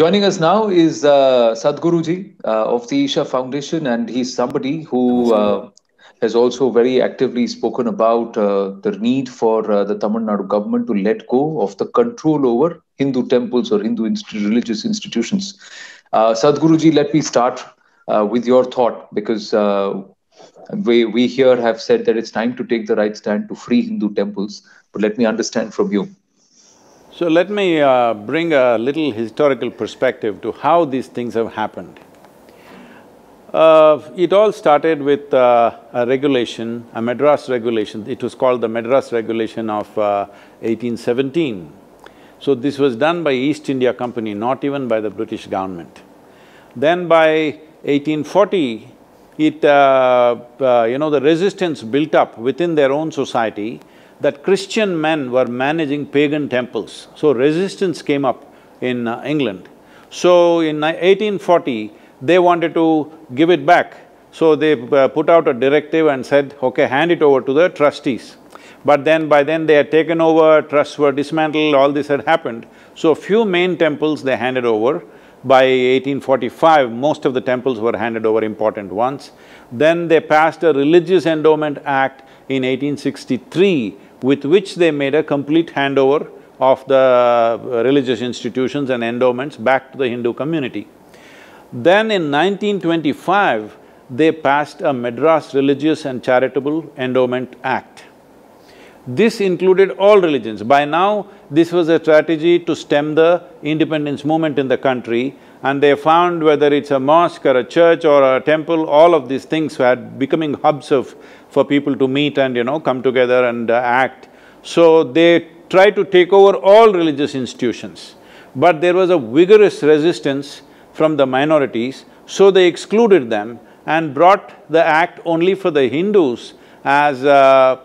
Joining us now is uh, Sadhguruji uh, of the Isha Foundation, and he's somebody who uh, has also very actively spoken about uh, the need for uh, the Tamil Nadu government to let go of the control over Hindu temples or Hindu inst- religious institutions. Uh, Sadhguruji, let me start uh, with your thought because we, we here have said that it's time to take the right stand to free Hindu temples, but let me understand from you so let me uh, bring a little historical perspective to how these things have happened. Uh, it all started with uh, a regulation, a Madras regulation, it was called the Madras Regulation of 1817. Uh, so this was done by East India Company, not even by the British government. Then by 1840, it… Uh, uh, you know, the resistance built up within their own society that Christian men were managing pagan temples. So resistance came up in uh, England. So in 1840, they wanted to give it back. So they uh, put out a directive and said, okay, hand it over to the trustees. But then, by then they had taken over, trusts were dismantled, all this had happened. So few main temples they handed over. By 1845, most of the temples were handed over, important ones. Then they passed a Religious Endowment Act in 1863 with which they made a complete handover of the uh, religious institutions and endowments back to the Hindu community. Then in 1925, they passed a Madras Religious and Charitable Endowment Act. This included all religions. By now, this was a strategy to stem the independence movement in the country and they found whether it's a mosque or a church or a temple, all of these things were becoming hubs of… for people to meet and, you know, come together and uh, act. So they tried to take over all religious institutions. But there was a vigorous resistance from the minorities, so they excluded them and brought the act only for the Hindus as uh,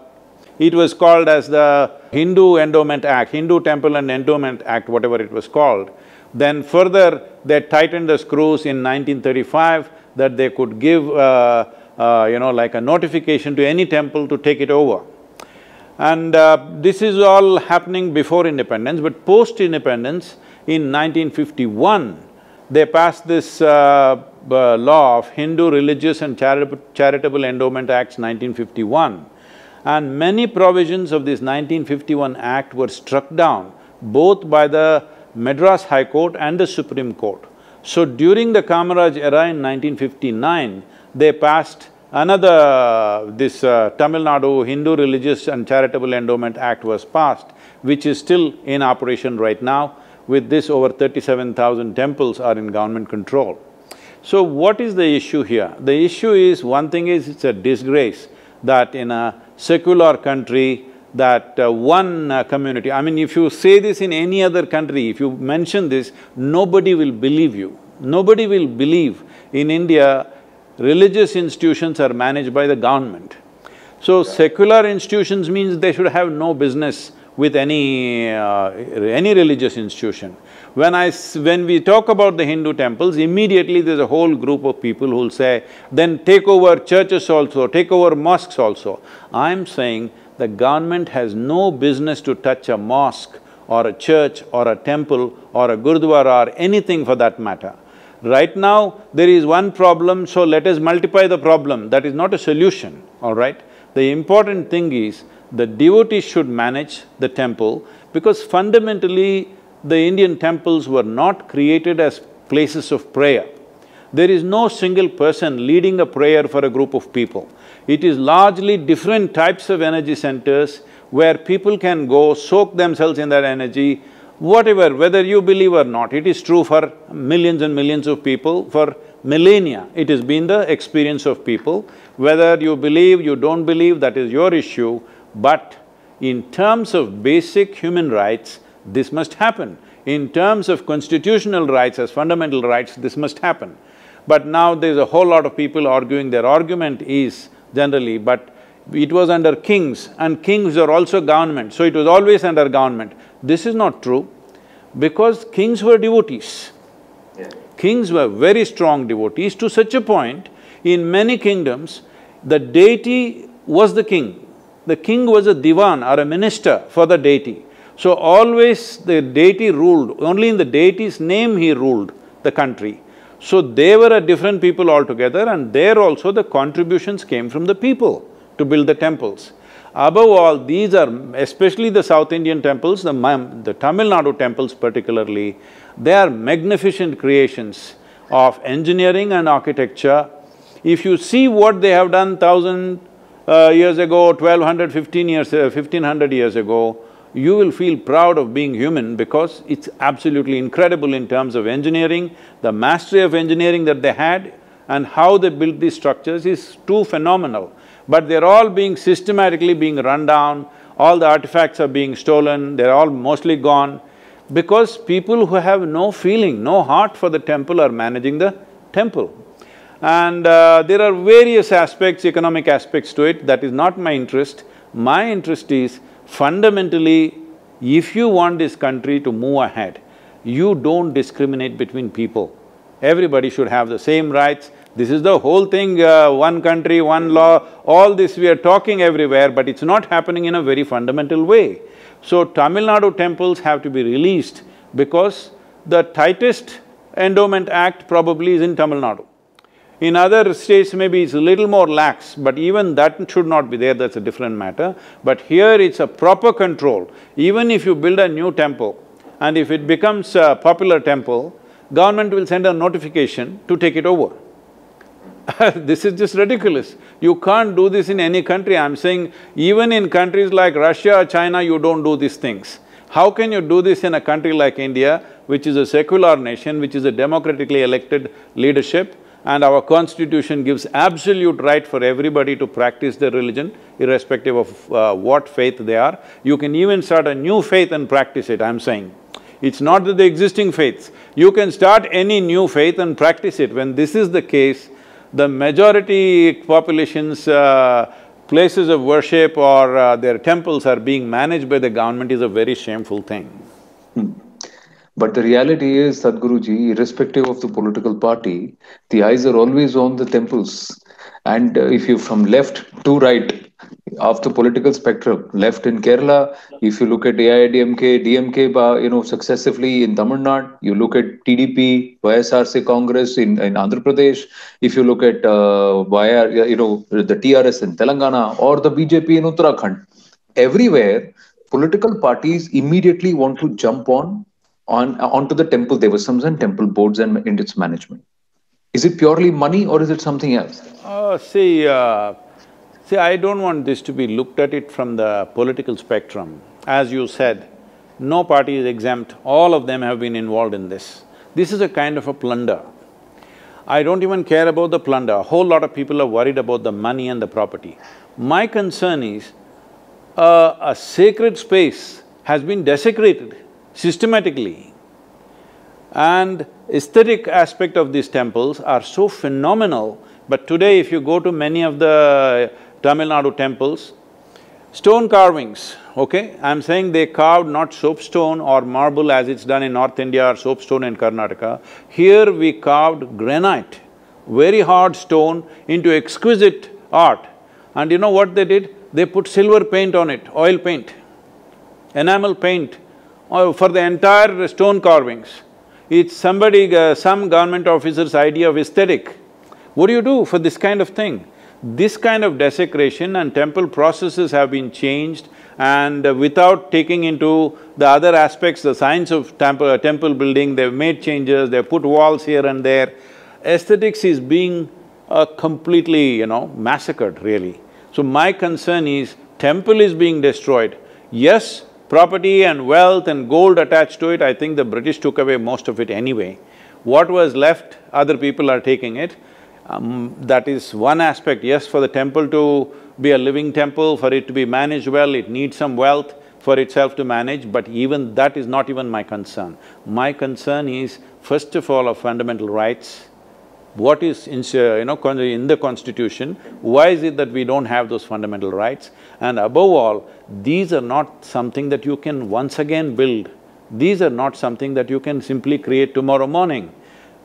it was called as the Hindu Endowment Act, Hindu Temple and Endowment Act, whatever it was called. Then further, they tightened the screws in 1935 that they could give, uh, uh, you know, like a notification to any temple to take it over. And uh, this is all happening before independence, but post-independence, in 1951, they passed this uh, uh, law of Hindu Religious and Charit Charitable Endowment Acts 1951 and many provisions of this 1951 act were struck down both by the Madras High Court and the Supreme Court. So during the Kamaraj era in 1959, they passed another… this uh, Tamil Nadu Hindu Religious and Charitable Endowment Act was passed, which is still in operation right now. With this, over thirty-seven thousand temples are in government control. So what is the issue here? The issue is, one thing is it's a disgrace that in a secular country, that uh, one uh, community, I mean if you say this in any other country, if you mention this, nobody will believe you. Nobody will believe. In India, religious institutions are managed by the government. So secular institutions means they should have no business with any… Uh, any religious institution. When I… when we talk about the Hindu temples, immediately there's a whole group of people who'll say, then take over churches also, take over mosques also. I'm saying the government has no business to touch a mosque or a church or a temple or a gurdwara or anything for that matter. Right now, there is one problem, so let us multiply the problem, that is not a solution, all right? The important thing is, the devotees should manage the temple because fundamentally, the Indian temples were not created as places of prayer. There is no single person leading a prayer for a group of people. It is largely different types of energy centers where people can go soak themselves in that energy, whatever, whether you believe or not, it is true for millions and millions of people, for millennia it has been the experience of people. Whether you believe, you don't believe, that is your issue, but in terms of basic human rights, this must happen. In terms of constitutional rights as fundamental rights, this must happen. But now there's a whole lot of people arguing, their argument is, generally, but it was under kings and kings are also government, so it was always under government. This is not true because kings were devotees. Kings were very strong devotees to such a point, in many kingdoms, the deity was the king. The king was a divan or a minister for the deity. So always the deity ruled, only in the deity's name he ruled the country. So they were a different people altogether and there also the contributions came from the people to build the temples. Above all, these are, especially the South Indian temples, the, the Tamil Nadu temples particularly, they are magnificent creations of engineering and architecture. If you see what they have done thousand uh, years ago, 1200, years, uh, 1500 years ago, you will feel proud of being human because it's absolutely incredible in terms of engineering, the mastery of engineering that they had and how they built these structures is too phenomenal. But they're all being systematically being run down, all the artifacts are being stolen, they're all mostly gone because people who have no feeling, no heart for the temple are managing the temple. And uh, there are various aspects, economic aspects to it, that is not my interest. My interest is Fundamentally, if you want this country to move ahead, you don't discriminate between people. Everybody should have the same rights. This is the whole thing, uh, one country, one law, all this we are talking everywhere, but it's not happening in a very fundamental way. So Tamil Nadu temples have to be released because the tightest endowment act probably is in Tamil Nadu. In other states, maybe it's a little more lax, but even that should not be there, that's a different matter. But here it's a proper control. Even if you build a new temple and if it becomes a popular temple, government will send a notification to take it over. this is just ridiculous. You can't do this in any country. I'm saying even in countries like Russia or China, you don't do these things. How can you do this in a country like India, which is a secular nation, which is a democratically elected leadership? and our constitution gives absolute right for everybody to practice their religion irrespective of uh, what faith they are. You can even start a new faith and practice it, I'm saying. It's not that the existing faiths. You can start any new faith and practice it. When this is the case, the majority population's uh, places of worship or uh, their temples are being managed by the government is a very shameful thing. Hmm. But the reality is, Sadhguruji, irrespective of the political party, the eyes are always on the temples. And uh, if you from left to right, of the political spectrum, left in Kerala, if you look at AIADMK, DMK, you know, successively in Tamil Nadu, you look at TDP, YSRC Congress in, in Andhra Pradesh, if you look at, uh, YR, uh, you know, the TRS in Telangana or the BJP in Uttarakhand, everywhere, political parties immediately want to jump on on onto the temple there was some temple boards and in its management? Is it purely money or is it something else? Uh, see, uh, see, I don't want this to be looked at it from the political spectrum. As you said, no party is exempt, all of them have been involved in this. This is a kind of a plunder. I don't even care about the plunder, a whole lot of people are worried about the money and the property. My concern is, uh, a sacred space has been desecrated systematically. And aesthetic aspect of these temples are so phenomenal, but today if you go to many of the Tamil Nadu temples, stone carvings, okay? I'm saying they carved not soapstone or marble as it's done in North India or soapstone in Karnataka. Here we carved granite, very hard stone into exquisite art. And you know what they did? They put silver paint on it, oil paint, enamel paint, or oh, for the entire stone carvings. It's somebody… Uh, some government officer's idea of aesthetic. What do you do for this kind of thing? This kind of desecration and temple processes have been changed and uh, without taking into the other aspects, the science of temple, uh, temple building, they've made changes, they've put walls here and there. Aesthetics is being uh, completely, you know, massacred really. So my concern is temple is being destroyed. Yes, Property and wealth and gold attached to it, I think the British took away most of it anyway. What was left, other people are taking it. Um, that is one aspect, yes, for the temple to be a living temple, for it to be managed well, it needs some wealth for itself to manage, but even that is not even my concern. My concern is, first of all, of fundamental rights, what is in, you know, in the constitution, why is it that we don't have those fundamental rights? And above all, these are not something that you can once again build. These are not something that you can simply create tomorrow morning.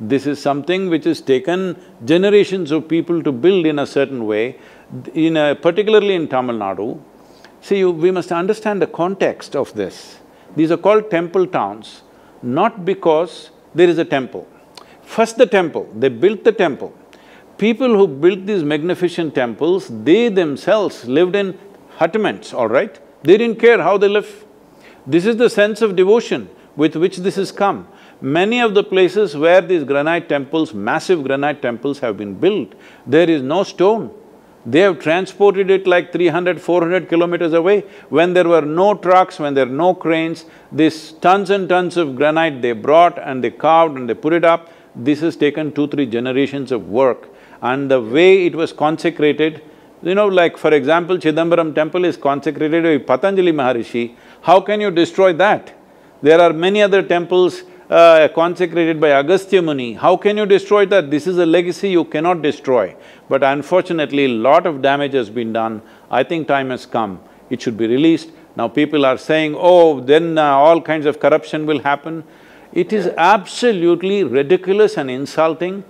This is something which has taken generations of people to build in a certain way, in a, particularly in Tamil Nadu. See, you, we must understand the context of this. These are called temple towns, not because there is a temple. First the temple, they built the temple. People who built these magnificent temples, they themselves lived in hutments, all right? They didn't care how they live. This is the sense of devotion with which this has come. Many of the places where these granite temples, massive granite temples have been built, there is no stone. They have transported it like 300, 400 kilometers away. When there were no trucks, when there were no cranes, these tons and tons of granite they brought and they carved and they put it up this has taken two, three generations of work and the way it was consecrated, you know, like for example, Chidambaram temple is consecrated by Patanjali Maharishi, how can you destroy that? There are many other temples uh, consecrated by Agastya Muni, how can you destroy that? This is a legacy you cannot destroy. But unfortunately, lot of damage has been done. I think time has come, it should be released. Now people are saying, oh, then uh, all kinds of corruption will happen. It is absolutely ridiculous and insulting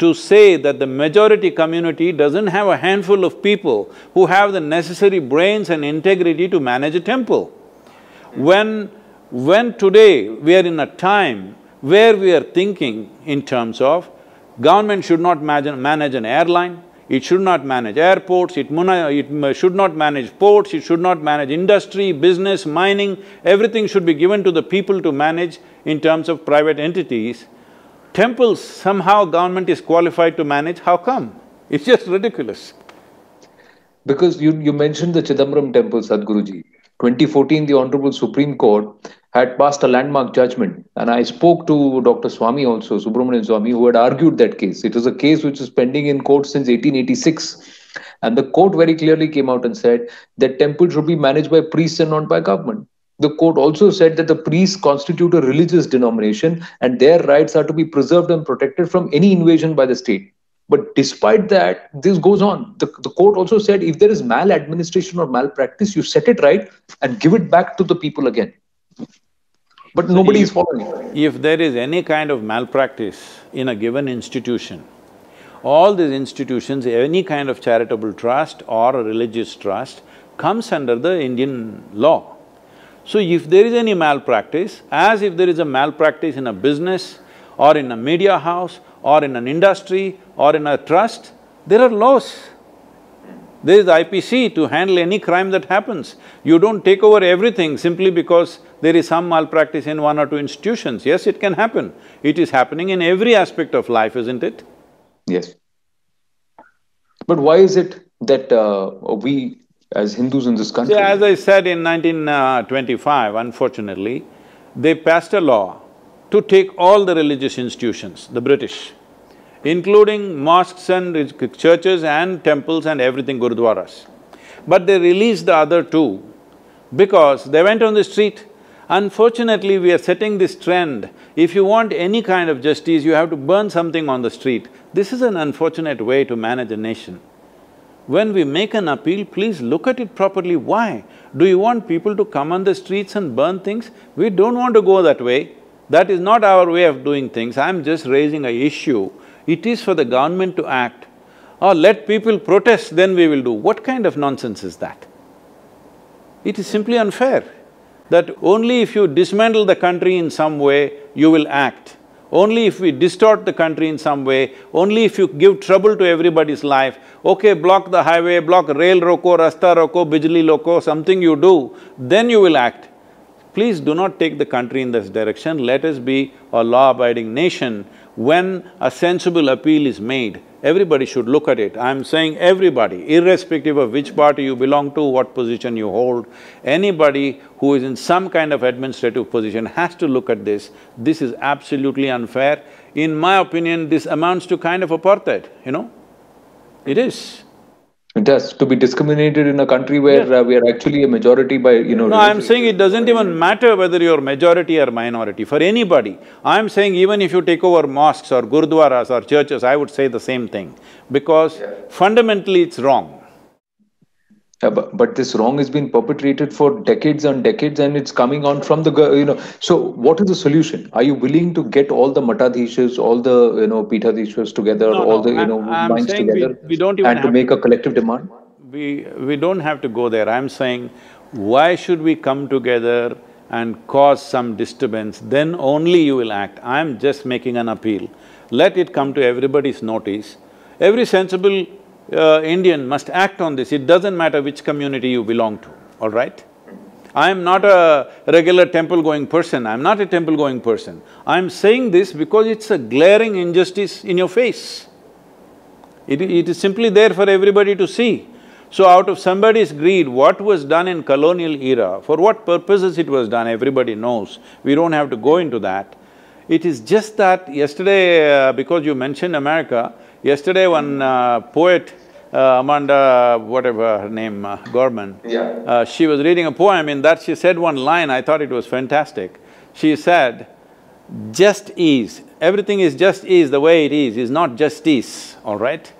to say that the majority community doesn't have a handful of people who have the necessary brains and integrity to manage a temple. When… when today we are in a time where we are thinking in terms of government should not manage an airline, it should not manage airports, it, it, should not manage ports, it should not manage industry, business, mining, everything should be given to the people to manage in terms of private entities. Temples, somehow government is qualified to manage, how come? It's just ridiculous. Because you, you mentioned the Chidambaram temple, Sadhguruji. 2014, the Honorable Supreme Court had passed a landmark judgment. And I spoke to Dr. Swami also, Subramanian Swami, who had argued that case. It was a case which was pending in court since 1886. And the court very clearly came out and said that temple should be managed by priests and not by government. The court also said that the priests constitute a religious denomination and their rights are to be preserved and protected from any invasion by the state. But despite that, this goes on. The, the court also said if there is maladministration or malpractice, you set it right and give it back to the people again. But nobody is following. If there is any kind of malpractice in a given institution, all these institutions, any kind of charitable trust or a religious trust comes under the Indian law. So if there is any malpractice, as if there is a malpractice in a business or in a media house or in an industry or in a trust, there are laws. There is IPC to handle any crime that happens. You don't take over everything simply because there is some malpractice in one or two institutions. Yes, it can happen. It is happening in every aspect of life, isn't it? Yes. But why is it that uh, we, as Hindus in this country... See, as I said in 1925, uh, unfortunately, they passed a law to take all the religious institutions, the British including mosques and churches and temples and everything, gurdwaras. But they released the other two because they went on the street. Unfortunately, we are setting this trend, if you want any kind of justice, you have to burn something on the street. This is an unfortunate way to manage a nation. When we make an appeal, please look at it properly. Why? Do you want people to come on the streets and burn things? We don't want to go that way. That is not our way of doing things. I'm just raising a issue it is for the government to act or let people protest, then we will do. What kind of nonsense is that? It is simply unfair that only if you dismantle the country in some way, you will act. Only if we distort the country in some way, only if you give trouble to everybody's life, okay, block the highway, block rail roko, rasta roko, bijli loko, something you do, then you will act. Please do not take the country in this direction, let us be a law-abiding nation. When a sensible appeal is made, everybody should look at it. I'm saying everybody, irrespective of which party you belong to, what position you hold, anybody who is in some kind of administrative position has to look at this. This is absolutely unfair. In my opinion, this amounts to kind of apartheid, you know? It is. Just to be discriminated in a country where yes. uh, we are actually a majority by, you know... No, I'm saying it doesn't even matter whether you're majority or minority for anybody. I'm saying even if you take over mosques or gurdwaras or churches, I would say the same thing because yeah. fundamentally it's wrong. Uh, but, but this wrong has been perpetrated for decades and decades, and it's coming on from the you know. So, what is the solution? Are you willing to get all the matadishas, all the you know pitadishas together, no, all no, the you I'm, know I'm minds together, we, we don't even and to make to, a collective demand? We we don't have to go there. I'm saying, why should we come together and cause some disturbance? Then only you will act. I'm just making an appeal. Let it come to everybody's notice. Every sensible uh, Indian must act on this, it doesn't matter which community you belong to, all right? I am not a regular temple-going person, I'm not a temple-going person. I'm saying this because it's a glaring injustice in your face. It, it is simply there for everybody to see. So out of somebody's greed, what was done in colonial era, for what purposes it was done, everybody knows. We don't have to go into that. It is just that yesterday, uh, because you mentioned America, Yesterday one uh, poet, uh, Amanda, whatever her name, uh, Gorman, yeah. Uh, she was reading a poem, in that she said one line, I thought it was fantastic. She said, just is, everything is just is the way it is, is not just all right?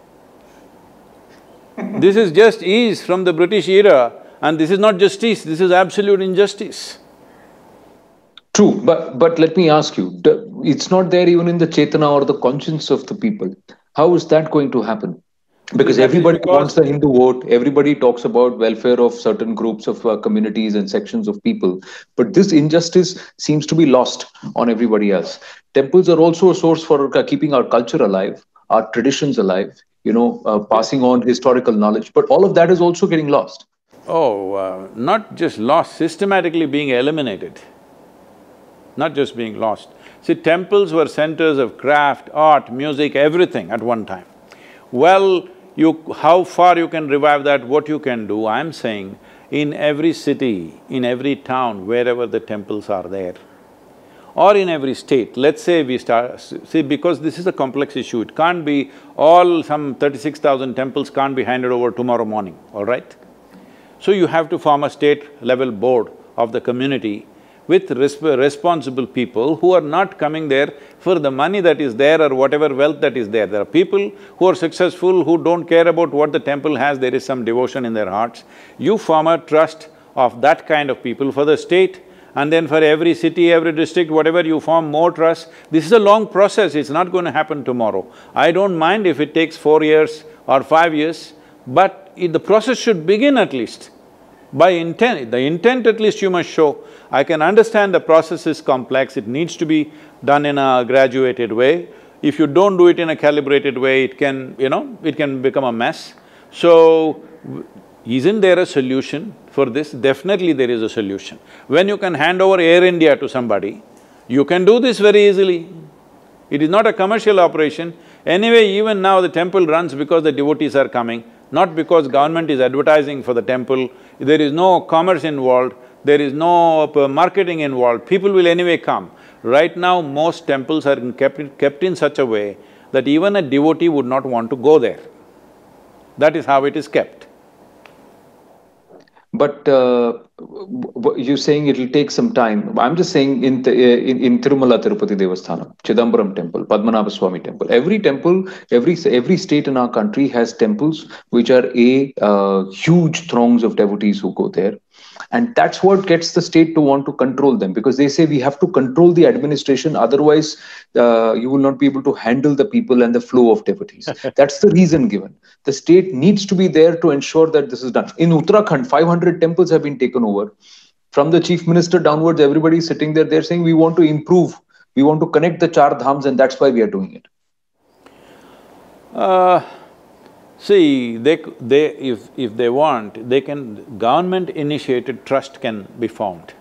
this is just is from the British era and this is not justice, this is absolute injustice. True, but, but let me ask you, it's not there even in the Chetana or the conscience of the people. How is that going to happen? Because everybody because wants the Hindu vote, everybody talks about welfare of certain groups of uh, communities and sections of people, but this injustice seems to be lost on everybody else. Temples are also a source for uh, keeping our culture alive, our traditions alive, you know, uh, passing on historical knowledge. But all of that is also getting lost. Oh, uh, not just lost, systematically being eliminated. Not just being lost, See, temples were centers of craft, art, music, everything at one time. Well, you… how far you can revive that, what you can do, I'm saying in every city, in every town, wherever the temples are there, or in every state, let's say we start… see, because this is a complex issue, it can't be all some thirty-six thousand temples can't be handed over tomorrow morning, all right? So you have to form a state-level board of the community with resp responsible people who are not coming there for the money that is there or whatever wealth that is there. There are people who are successful who don't care about what the temple has, there is some devotion in their hearts. You form a trust of that kind of people for the state and then for every city, every district, whatever you form more trusts. This is a long process, it's not going to happen tomorrow. I don't mind if it takes four years or five years, but it, the process should begin at least by intent, the intent at least you must show. I can understand the process is complex, it needs to be done in a graduated way. If you don't do it in a calibrated way, it can, you know, it can become a mess. So, isn't there a solution for this? Definitely there is a solution. When you can hand over Air India to somebody, you can do this very easily. It is not a commercial operation. Anyway, even now the temple runs because the devotees are coming not because government is advertising for the temple, there is no commerce involved, there is no uh, marketing involved, people will anyway come. Right now, most temples are kept, kept in such a way that even a devotee would not want to go there. That is how it is kept. But uh, you're saying it'll take some time. I'm just saying in in, in Tirumala Tirupati Devasthanam, Chidambaram temple, Padmanabha Swami temple. Every temple, every every state in our country has temples which are a uh, huge throngs of devotees who go there and that's what gets the state to want to control them because they say we have to control the administration otherwise uh, you will not be able to handle the people and the flow of deputies that's the reason given the state needs to be there to ensure that this is done in uttarakhand 500 temples have been taken over from the chief minister downwards everybody is sitting there they're saying we want to improve we want to connect the char dhams and that's why we are doing it uh See, they, they, if, if they want, they can… government-initiated trust can be formed.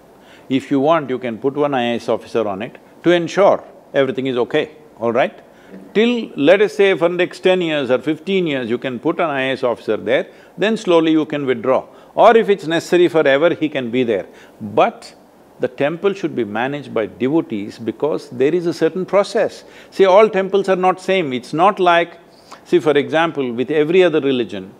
If you want, you can put one IAS officer on it to ensure everything is okay, all right? Till, let us say, for the next ten years or fifteen years, you can put an IAS officer there, then slowly you can withdraw. Or if it's necessary forever, he can be there. But the temple should be managed by devotees because there is a certain process. See, all temples are not same, it's not like See, for example, with every other religion,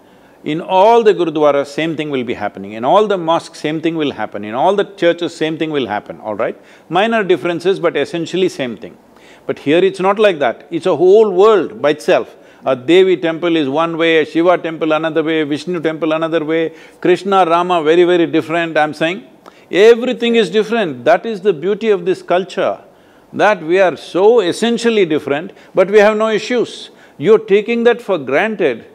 in all the gurdwaras, same thing will be happening. In all the mosques, same thing will happen. In all the churches, same thing will happen, all right? Minor differences, but essentially same thing. But here it's not like that. It's a whole world by itself. A Devi temple is one way, a Shiva temple another way, Vishnu temple another way, Krishna, Rama, very, very different, I'm saying. Everything is different. That is the beauty of this culture, that we are so essentially different, but we have no issues. You're taking that for granted,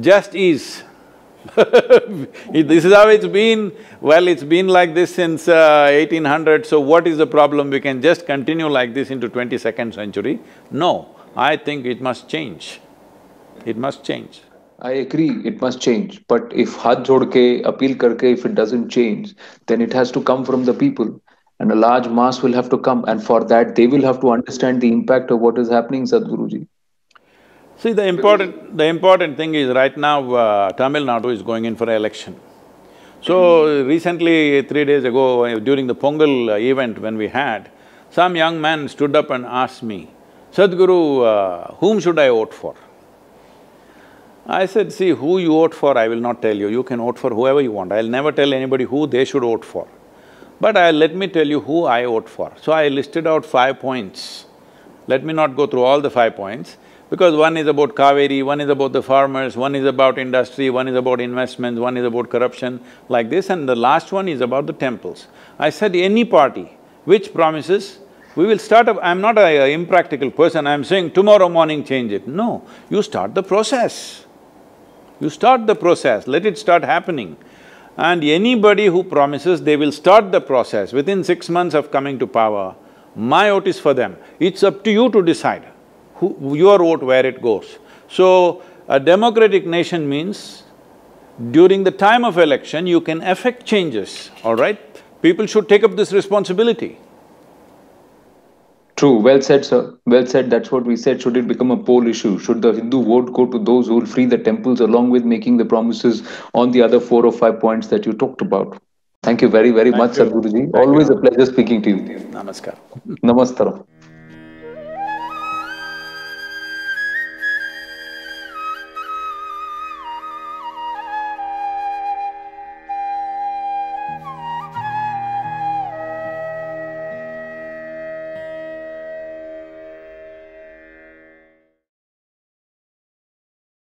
just is. this is how it's been, well, it's been like this since uh, 1800, so what is the problem? We can just continue like this into twenty-second century? No, I think it must change. It must change. I agree, it must change. But if Haath Jodke, appeal karke, if it doesn't change, then it has to come from the people. And a large mass will have to come. And for that, they will have to understand the impact of what is happening, Sadhguruji. See, the important… the important thing is right now uh, Tamil Nadu is going in for election. So, recently, three days ago, uh, during the Pongal uh, event when we had, some young man stood up and asked me, Sadhguru, uh, whom should I vote for? I said, see, who you vote for, I will not tell you. You can vote for whoever you want. I'll never tell anybody who they should vote for. But I, uh, let me tell you who I vote for. So I listed out five points. Let me not go through all the five points. Because one is about Kaveri, one is about the farmers, one is about industry, one is about investments, one is about corruption, like this, and the last one is about the temples. I said any party which promises, we will start i I'm not an impractical person, I'm saying tomorrow morning change it. No, you start the process. You start the process, let it start happening. And anybody who promises they will start the process within six months of coming to power, my vote is for them. It's up to you to decide who, your vote where it goes. So, a democratic nation means during the time of election, you can affect changes, all right? People should take up this responsibility. True, well said, sir. Well said. That's what we said. Should it become a poll issue? Should the Hindu vote go to those who will free the temples along with making the promises on the other four or five points that you talked about? Thank you very, very Thank much, you. Sadhguruji. Always you. a pleasure speaking to you. Namaskar. Namaskaram.